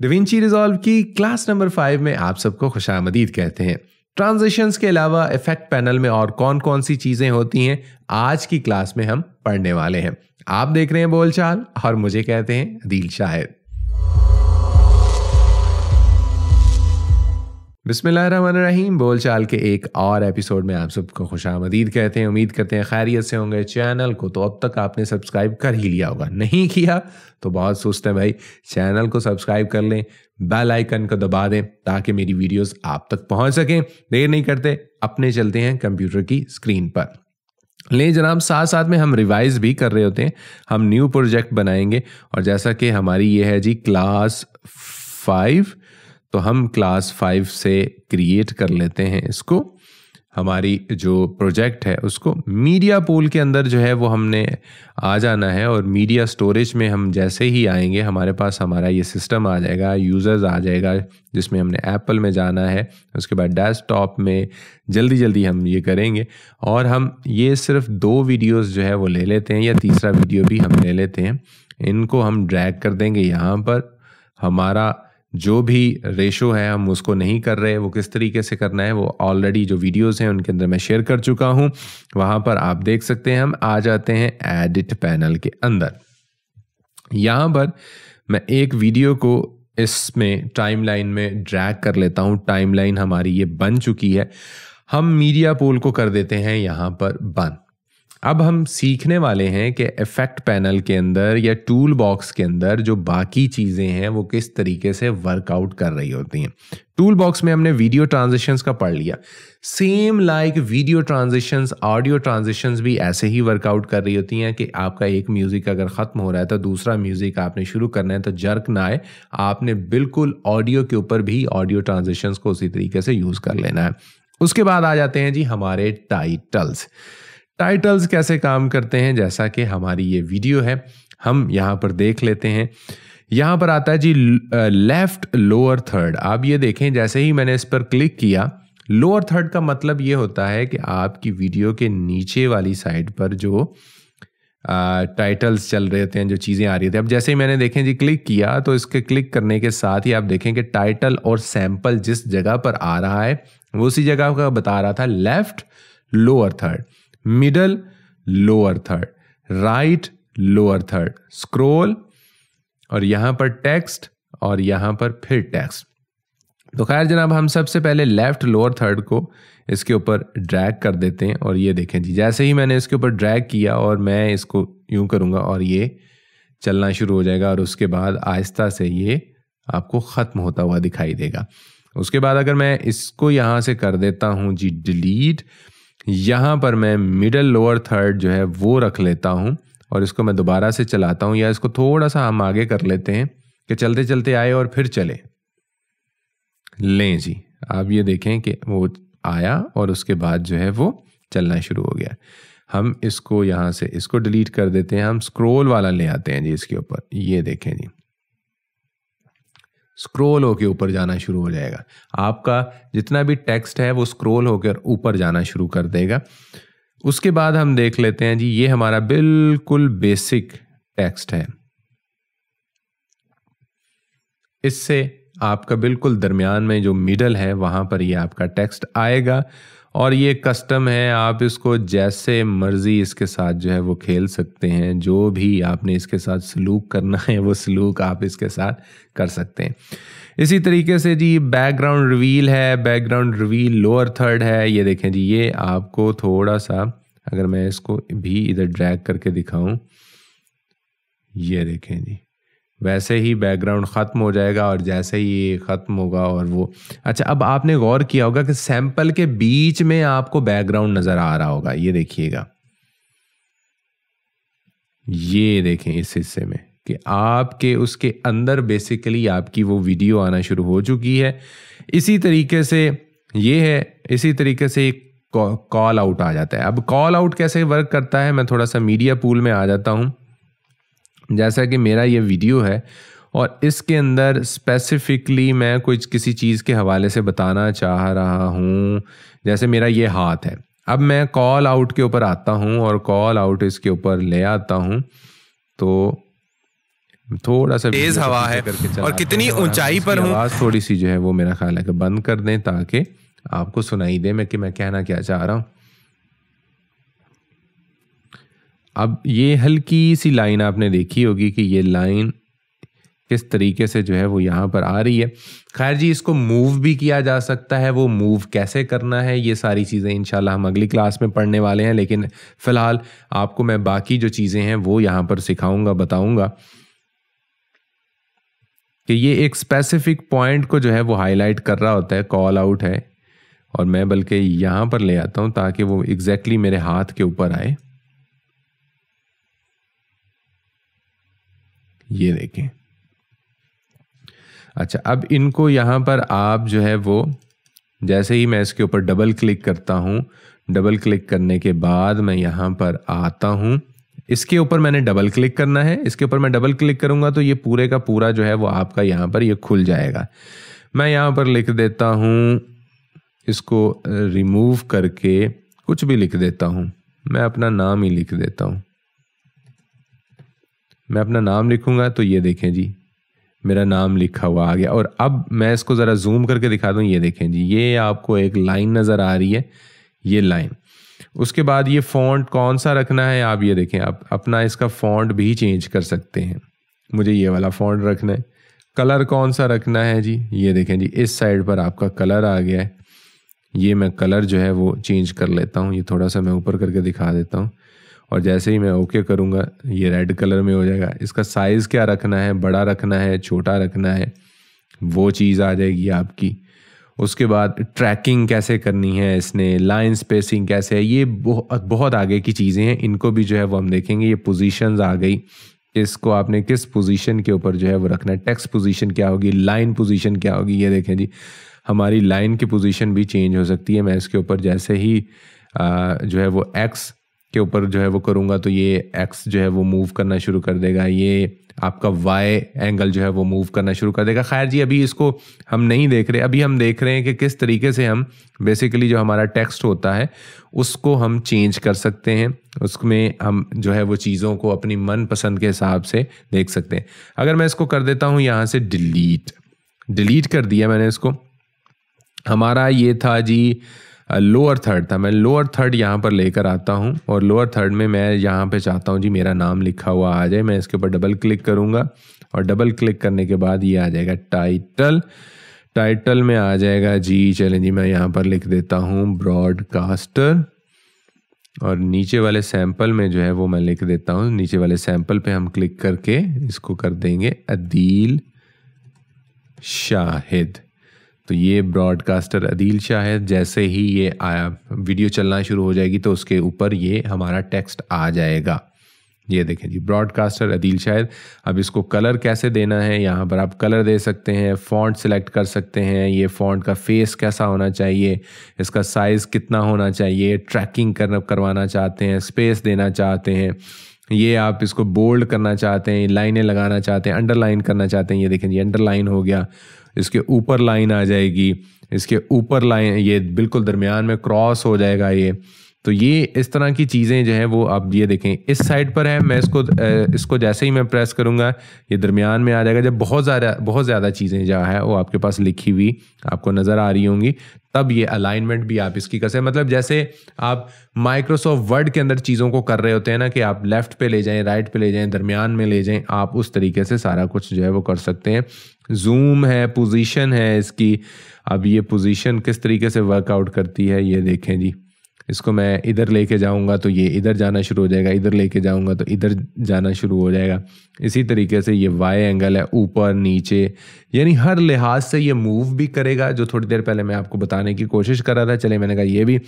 da Vinci Resolve की class number five में आप सबको खुश आमदीद कहते हैं ट्रांजिशंस के अलावा इफेक्ट पैनल में और कौन कौन सी चीज़ें होती हैं आज की क्लास में हम पढ़ने वाले हैं आप देख रहे हैं बोलचाल और मुझे कहते हैं दिल शाहिद बिसमीम चाल के एक और एपिसोड में आप सबको खुश आमदीद कहते हैं उम्मीद करते हैं खैरियत से होंगे चैनल को तो अब तक आपने सब्सक्राइब कर ही लिया होगा नहीं किया तो बहुत सुस्त है भाई चैनल को सब्सक्राइब कर लें बेल आइकन को दबा दें ताकि मेरी वीडियोस आप तक पहुंच सकें देर नहीं करते अपने चलते हैं कंप्यूटर की स्क्रीन पर ले जनाब साथ साथ में हम रिवाइज भी कर रहे होते हैं हम न्यू प्रोजेक्ट बनाएंगे और जैसा कि हमारी ये है जी क्लास फाइव तो हम क्लास फाइव से क्रिएट कर लेते हैं इसको हमारी जो प्रोजेक्ट है उसको मीडिया पूल के अंदर जो है वो हमने आ जाना है और मीडिया स्टोरेज में हम जैसे ही आएंगे हमारे पास हमारा ये सिस्टम आ जाएगा यूज़र्स आ जाएगा जिसमें हमने एप्पल में जाना है उसके बाद डेस्कटॉप में जल्दी जल्दी हम ये करेंगे और हम ये सिर्फ दो वीडियोस जो है वो ले लेते हैं या तीसरा वीडियो भी हम ले लेते हैं इनको हम ड्रैग कर देंगे यहाँ पर हमारा जो भी रेशो है हम उसको नहीं कर रहे वो किस तरीके से करना है वो ऑलरेडी जो वीडियोस हैं उनके अंदर मैं शेयर कर चुका हूँ वहाँ पर आप देख सकते हैं हम आ जाते हैं एडिट पैनल के अंदर यहाँ पर मैं एक वीडियो को इसमें टाइमलाइन में ड्रैग कर लेता हूँ टाइमलाइन हमारी ये बन चुकी है हम मीडिया पोल को कर देते हैं यहाँ पर बंद अब हम सीखने वाले हैं कि इफेक्ट पैनल के अंदर या टूल बॉक्स के अंदर जो बाकी चीज़ें हैं वो किस तरीके से वर्कआउट कर रही होती हैं टूल बॉक्स में हमने वीडियो ट्रांजिशंस का पढ़ लिया same like video transitions audio transitions भी ऐसे ही वर्कआउट कर रही होती हैं कि आपका एक म्यूज़िक अगर ख़त्म हो रहा है तो दूसरा म्यूज़िक आपने शुरू करना है तो जर्क ना आए आपने बिल्कुल ऑडियो के ऊपर भी ऑडियो ट्रांजिशंस को उसी तरीके से यूज़ कर लेना है उसके बाद आ जाते हैं जी हमारे टाइटल्स टाइटल्स कैसे काम करते हैं जैसा कि हमारी ये वीडियो है हम यहाँ पर देख लेते हैं यहाँ पर आता है जी लेफ्ट लोअर थर्ड आप ये देखें जैसे ही मैंने इस पर क्लिक किया लोअर थर्ड का मतलब ये होता है कि आपकी वीडियो के नीचे वाली साइड पर जो टाइटल्स चल रहे थे जो चीज़ें आ रही थी अब जैसे ही मैंने देखें जी क्लिक किया तो इसके क्लिक करने के साथ ही आप देखें कि टाइटल और सैंपल जिस जगह पर आ रहा है वो उसी जगह का बता रहा था left lower third middle lower third right lower third scroll और यहां पर टेक्स्ट और यहां पर फिर टेक्स्ट तो खैर जनाब हम सबसे पहले लेफ्ट लोअर थर्ड को इसके ऊपर ड्रैग कर देते हैं और ये देखें जी जैसे ही मैंने इसके ऊपर ड्रैग किया और मैं इसको यूं करूंगा और ये चलना शुरू हो जाएगा और उसके बाद आहिस्ता से ये आपको ख़त्म होता हुआ दिखाई देगा उसके बाद अगर मैं इसको यहाँ से कर देता हूँ जी डिलीट यहाँ पर मैं मिडल लोअर थर्ड जो है वो रख लेता हूँ और इसको मैं दोबारा से चलाता हूँ या इसको थोड़ा सा हम आगे कर लेते हैं कि चलते चलते आए और फिर चले लें जी आप ये देखें कि वो आया और उसके बाद जो है वो चलना शुरू हो गया हम इसको यहाँ से इसको डिलीट कर देते हैं हम स्क्रोल वाला ले आते हैं जी इसके ऊपर ये देखें जी स्क्रोल होकर ऊपर जाना शुरू हो जाएगा आपका जितना भी टेक्स्ट है वो स्क्रोल होकर ऊपर जाना शुरू कर देगा उसके बाद हम देख लेते हैं जी ये हमारा बिल्कुल बेसिक टेक्स्ट है इससे आपका बिल्कुल दरमियान में जो मिडल है वहाँ पर ये आपका टेक्स्ट आएगा और ये कस्टम है आप इसको जैसे मर्ज़ी इसके साथ जो है वो खेल सकते हैं जो भी आपने इसके साथ सलूक करना है वो सलूक आप इसके साथ कर सकते हैं इसी तरीके से जी बैकग्राउंड रिवील है बैकग्राउंड रिवील लोअर थर्ड है ये देखें जी ये आपको थोड़ा सा अगर मैं इसको भी इधर ड्रैग करके दिखाऊं ये देखें जी वैसे ही बैकग्राउंड ख़त्म हो जाएगा और जैसे ही ये ख़त्म होगा और वो अच्छा अब आपने गौर किया होगा कि सैंपल के बीच में आपको बैकग्राउंड नज़र आ रहा होगा ये देखिएगा ये देखें इस हिस्से में कि आपके उसके अंदर बेसिकली आपकी वो वीडियो आना शुरू हो चुकी है इसी तरीके से ये है इसी तरीके से एक कॉल आउट आ जाता है अब कॉल आउट कैसे वर्क करता है मैं थोड़ा सा मीडिया पूल में आ जाता हूँ जैसा कि मेरा ये वीडियो है और इसके अंदर स्पेसिफिकली मैं कुछ किसी चीज़ के हवाले से बताना चाह रहा हूँ जैसे मेरा ये हाथ है अब मैं कॉल आउट के ऊपर आता हूँ और कॉल आउट इसके ऊपर ले आता हूँ तो थोड़ा सा तेज हवा है और कितनी ऊंचाई पर हूँ आवाज़ थोड़ी सी जो है वो मेरा ख्याल है कि बंद कर दें ताकि आपको सुनाई दे मैं कि मैं कहना क्या चाह रहा हूँ अब ये हल्की सी लाइन आपने देखी होगी कि ये लाइन किस तरीके से जो है वो यहाँ पर आ रही है खैर जी इसको मूव भी किया जा सकता है वो मूव कैसे करना है ये सारी चीज़ें इन हम अगली क्लास में पढ़ने वाले हैं लेकिन फ़िलहाल आपको मैं बाकी जो चीज़ें हैं वो यहाँ पर सिखाऊंगा बताऊंगा कि ये एक स्पेसिफिक पॉइंट को जो है वो हाईलाइट कर रहा होता है कॉल आउट है और मैं बल्कि यहाँ पर ले आता हूँ ताकि वो एग्जैक्टली exactly मेरे हाथ के ऊपर आए ये देखें अच्छा अब इनको यहाँ पर आप जो है वो जैसे ही मैं इसके ऊपर डबल क्लिक करता हूँ डबल क्लिक करने के बाद मैं यहाँ पर आता हूँ इसके ऊपर मैंने डबल क्लिक करना है इसके ऊपर मैं डबल क्लिक करूँगा तो ये पूरे का पूरा जो है वो आपका यहाँ पर ये खुल जाएगा मैं यहाँ पर लिख देता हूँ इसको रिमूव करके कुछ भी लिख देता हूँ मैं अपना नाम ही लिख देता हूँ मैं अपना नाम लिखूँगा तो ये देखें जी मेरा नाम लिखा हुआ आ गया और अब मैं इसको ज़रा जूम करके दिखा दूँ ये देखें जी ये आपको एक लाइन नज़र आ रही है ये लाइन उसके बाद ये फ़ॉन्ट कौन सा रखना है आप ये देखें आप अपना इसका फ़ॉन्ट भी चेंज कर सकते हैं मुझे ये वाला फ़ॉन्ट रखना है कलर कौन सा रखना है जी ये देखें जी इस साइड पर आपका कलर आ गया है ये मैं कलर जो है वो चेंज कर लेता हूँ ये थोड़ा सा मैं ऊपर करके दिखा देता हूँ और जैसे ही मैं ओके करूँगा ये रेड कलर में हो जाएगा इसका साइज़ क्या रखना है बड़ा रखना है छोटा रखना है वो चीज़ आ जाएगी आपकी उसके बाद ट्रैकिंग कैसे करनी है इसने लाइन स्पेसिंग कैसे है ये बहुत बहुत आगे की चीज़ें हैं इनको भी जो है वो हम देखेंगे ये पोजीशन आ गई इसको आपने किस पोजीशन के ऊपर जो है वो रखना है टेक्स्ट पोजीशन क्या होगी लाइन पोजीशन क्या होगी ये देखें जी हमारी लाइन की पोजीशन भी चेंज हो सकती है मैं इसके ऊपर जैसे ही आ, जो है वो एक्स के ऊपर जो है वो करूँगा तो ये एक्स जो है वो मूव करना शुरू कर देगा ये आपका वाई एंगल जो है वो मूव करना शुरू कर देगा खैर जी अभी इसको हम नहीं देख रहे अभी हम देख रहे हैं कि किस तरीके से हम बेसिकली जो हमारा टेक्स्ट होता है उसको हम चेंज कर सकते हैं उसमें हम जो है वो चीज़ों को अपनी मनपसंद के हिसाब से देख सकते हैं अगर मैं इसको कर देता हूँ यहाँ से डिलीट डिलीट कर दिया मैंने इसको हमारा ये था जी लोअर uh, थर्ड था मैं लोअर थर्ड यहाँ पर लेकर आता हूँ और लोअर थर्ड में मैं यहाँ पे चाहता हूँ जी मेरा नाम लिखा हुआ आ जाए मैं इसके ऊपर डबल क्लिक करूँगा और डबल क्लिक करने के बाद ये आ जाएगा टाइटल टाइटल में आ जाएगा जी चलें जी मैं यहाँ पर लिख देता हूँ ब्रॉडकास्टर और नीचे वाले सैंपल में जो है वो मैं लिख देता हूँ नीचे वाले सैंपल पे हम क्लिक करके इसको कर देंगे अदील शाहिद तो ये ब्रॉडकास्टर अदील शाह है जैसे ही ये आया वीडियो चलना शुरू हो जाएगी तो उसके ऊपर ये हमारा टेक्स्ट आ जाएगा ये देखें जी ब्रॉडकास्टर अदील शाह अब इसको कलर कैसे देना है यहाँ पर आप कलर दे सकते हैं फॉन्ट सेलेक्ट कर सकते हैं ये फॉन्ट का फेस कैसा होना चाहिए इसका साइज़ कितना होना चाहिए ट्रैकिंग कर करवाना चाहते हैं स्पेस देना चाहते हैं ये आप इसको बोल्ड करना चाहते हैं लाइनें लगाना चाहते हैं अंडरलाइन करना चाहते हैं ये देखें जी अंडरलाइन हो गया इसके ऊपर लाइन आ जाएगी इसके ऊपर लाइन ये बिल्कुल दरमियान में क्रॉस हो जाएगा ये तो ये इस तरह की चीज़ें जो हैं वो आप ये देखें इस साइड पर है मैं इसको इसको जैसे ही मैं प्रेस करूँगा ये दरमियान में आ जाएगा जब बहुत ज़्यादा बहुत ज़्यादा चीज़ें जो है वो आपके पास लिखी हुई आपको नज़र आ रही होंगी तब ये अलाइनमेंट भी आप इसकी कर मतलब जैसे आप माइक्रोसॉफ्ट वर्ड के अंदर चीज़ों को कर रहे होते हैं ना कि आप लेफ़्ट पे ले जाएं राइट पे ले जाएं दरमियान में ले जाएं आप उस तरीके से सारा कुछ जो है वो कर सकते हैं जूम है पोजीशन है इसकी अब ये पोजीशन किस तरीके से वर्कआउट करती है ये देखें जी इसको मैं इधर लेके जाऊँगा तो ये इधर जाना शुरू हो जाएगा इधर लेके जाऊँगा तो इधर जाना शुरू हो जाएगा इसी तरीके से ये वाई एंगल है ऊपर नीचे यानी हर लिहाज से ये मूव भी करेगा जो थोड़ी देर पहले मैं आपको बताने की कोशिश कर रहा था चले मैंने कहा ये भी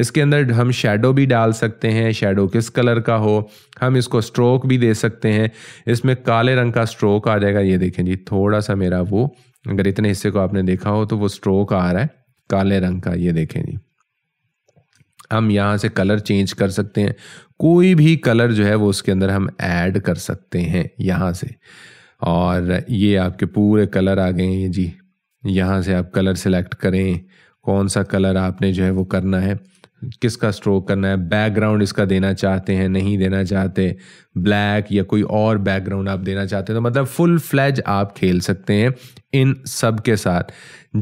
इसके अंदर हम शेडो भी डाल सकते हैं शेडो किस कलर का हो हम इसको स्ट्रोक भी दे सकते हैं इसमें काले रंग का स्ट्रोक आ जाएगा ये देखें जी थोड़ा सा मेरा वो अगर इतने हिस्से को आपने देखा हो तो वो स्ट्रोक आ रहा है काले रंग का ये देखें जी हम यहाँ से कलर चेंज कर सकते हैं कोई भी कलर जो है वो उसके अंदर हम ऐड कर सकते हैं यहाँ से और ये आपके पूरे कलर आ गए हैं जी यहाँ से आप कलर सेलेक्ट करें कौन सा कलर आपने जो है वो करना है किसका स्ट्रोक करना है बैकग्राउंड इसका देना चाहते हैं नहीं देना चाहते ब्लैक या कोई और बैकग्राउंड आप देना चाहते हैं तो मतलब फुल फ्लैज आप खेल सकते हैं इन सब के साथ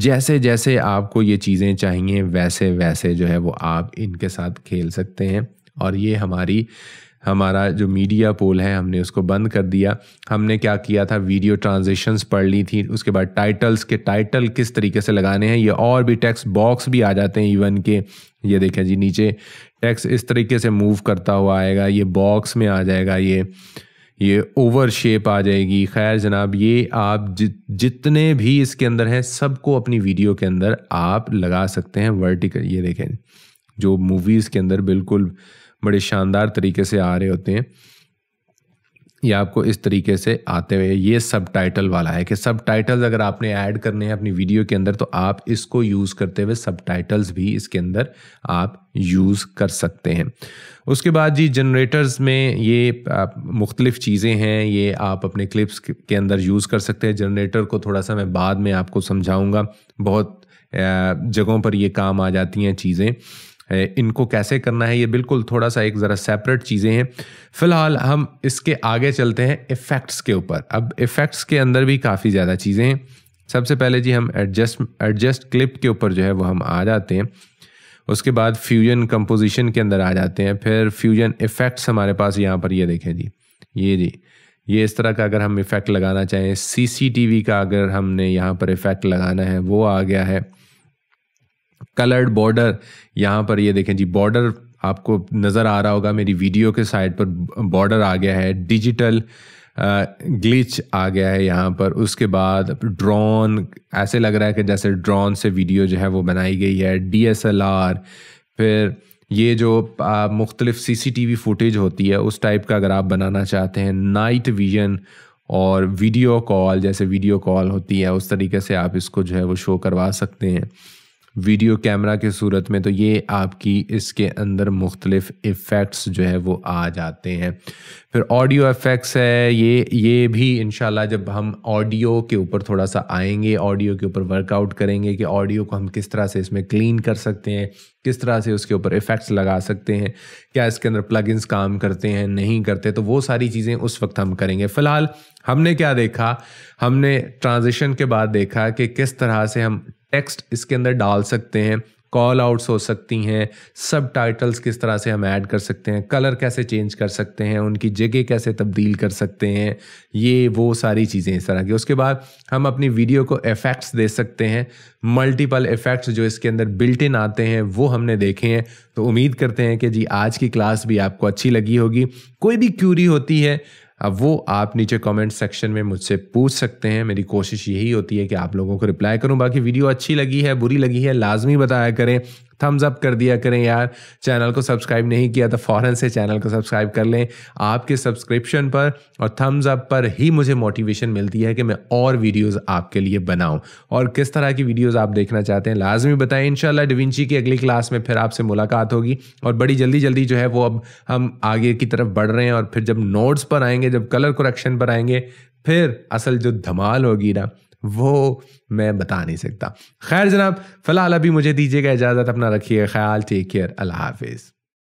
जैसे जैसे आपको ये चीज़ें चाहिए वैसे वैसे जो है वो आप इनके साथ खेल सकते हैं और ये हमारी हमारा जो मीडिया पोल है हमने उसको बंद कर दिया हमने क्या किया था वीडियो ट्रांजेक्शन्स पढ़ ली थी उसके बाद टाइटल्स के टाइटल किस तरीके से लगाने हैं ये और भी टेक्स्ट बॉक्स भी आ जाते हैं इवन के ये देखें जी नीचे टेक्स इस तरीके से मूव करता हुआ आएगा ये बॉक्स में आ जाएगा ये ये ओवर शेप आ जाएगी खैर जनाब ये आप जितने भी इसके अंदर हैं सबको अपनी वीडियो के अंदर आप लगा सकते हैं वर्टिकल ये देखें जो मूवीज़ के अंदर बिल्कुल बड़े शानदार तरीके से आ रहे होते हैं ये आपको इस तरीके से आते हुए ये सब टाइटल वाला है कि सब टाइटल्स अगर आपने ऐड करने हैं अपनी वीडियो के अंदर तो आप इसको यूज़ करते हुए सब टाइटल्स भी इसके अंदर आप यूज़ कर सकते हैं उसके बाद जी जनरेटर्स में ये मुख्तलिफ चीज़ें हैं ये आप अपने क्लिप्स के अंदर यूज़ कर सकते हैं जनरेटर को थोड़ा सा मैं बाद में आपको समझाऊँगा बहुत जगहों पर ये काम आ जाती हैं चीज़ें इनको कैसे करना है ये बिल्कुल थोड़ा सा एक ज़रा सेपरेट चीज़ें हैं फिलहाल हम इसके आगे चलते हैं इफ़ेक्ट्स के ऊपर अब इफ़ेक्ट्स के अंदर भी काफ़ी ज़्यादा चीज़ें हैं सबसे पहले जी हम एडजस्ट एडजस्ट क्लिप के ऊपर जो है वो हम आ जाते हैं उसके बाद फ्यूजन कंपोजिशन के अंदर आ जाते हैं फिर फ्यूजन इफ़ेक्ट्स हमारे पास यहाँ पर ये देखें जी ये जी ये इस तरह का अगर हम इफ़ेक्ट लगाना चाहें सीसीटीवी का अगर हमने यहाँ पर इफ़ेक्ट लगाना है वो आ गया है कलर्ड बॉर्डर यहाँ पर ये देखें जी बॉर्डर आपको नज़र आ रहा होगा मेरी वीडियो के साइड पर बॉर्डर आ गया है डिजिटल ग्लिच आ गया है यहाँ पर उसके बाद ड्रोन ऐसे लग रहा है कि जैसे ड्रोन से वीडियो जो है वो बनाई गई है डीएसएलआर फिर ये जो मुख्तलिफ सीसीटीवी फुटेज होती है उस टाइप का अगर आप बनाना चाहते हैं नाइट विजन और वीडियो कॉल जैसे वीडियो कॉल होती है उस तरीके से आप इसको जो है वो शो करवा सकते हैं वीडियो कैमरा के सूरत में तो ये आपकी इसके अंदर मुख्तलिफ इफ़ेक्ट्स जो है वो आ जाते हैं फिर ऑडियो इफ़ेक्ट्स है ये ये भी इन जब हम ऑडियो के ऊपर थोड़ा सा आएंगे ऑडियो के ऊपर वर्कआउट करेंगे कि ऑडियो को हम किस तरह से इसमें क्लीन कर सकते हैं किस तरह से उसके ऊपर इफ़ेक्ट्स लगा सकते हैं क्या इसके अंदर प्लग काम करते हैं नहीं करते तो वो सारी चीज़ें उस वक्त हम करेंगे फ़िलहाल हमने क्या देखा हमने ट्रांजिशन के बाद देखा कि किस तरह से हम टेक्स्ट इसके अंदर डाल सकते हैं कॉल आउट्स हो सकती हैं सब टाइटल्स किस तरह से हम ऐड कर सकते हैं कलर कैसे चेंज कर सकते हैं उनकी जगह कैसे तब्दील कर सकते हैं ये वो सारी चीज़ें इस तरह की उसके बाद हम अपनी वीडियो को इफ़ेक्ट्स दे सकते हैं मल्टीपल इफ़ेक्ट्स जो इसके अंदर बिल्ट इन आते हैं वो हमने देखे हैं तो उम्मीद करते हैं कि जी आज की क्लास भी आपको अच्छी लगी होगी कोई भी क्यूरी होती है अब वो आप नीचे कमेंट सेक्शन में मुझसे पूछ सकते हैं मेरी कोशिश यही होती है कि आप लोगों को रिप्लाई करूं बाकी वीडियो अच्छी लगी है बुरी लगी है लाजमी बताया करें थम्स अप कर दिया करें यार चैनल को सब्सक्राइब नहीं किया तो फ़ौरन से चैनल को सब्सक्राइब कर लें आपके सब्सक्रिप्शन पर और थम्स अप पर ही मुझे मोटिवेशन मिलती है कि मैं और वीडियोस आपके लिए बनाऊं और किस तरह की वीडियोस आप देखना चाहते हैं लाजमी बताएं इनशाला डिविंची की अगली क्लास में फिर आपसे मुलाकात होगी और बड़ी जल्दी जल्दी जो है वो अब हम आगे की तरफ बढ़ रहे हैं और फिर जब नोट्स पर आएंगे जब कलर कुरक्शन पर आएंगे फिर असल जो धमाल होगी ना वो मैं बता नहीं सकता खैर जनाब फ़िलहाल अभी मुझे दीजिएगा इजाज़त अपना रखिए ख्याल टेक केयर अल्लाह हाफिज़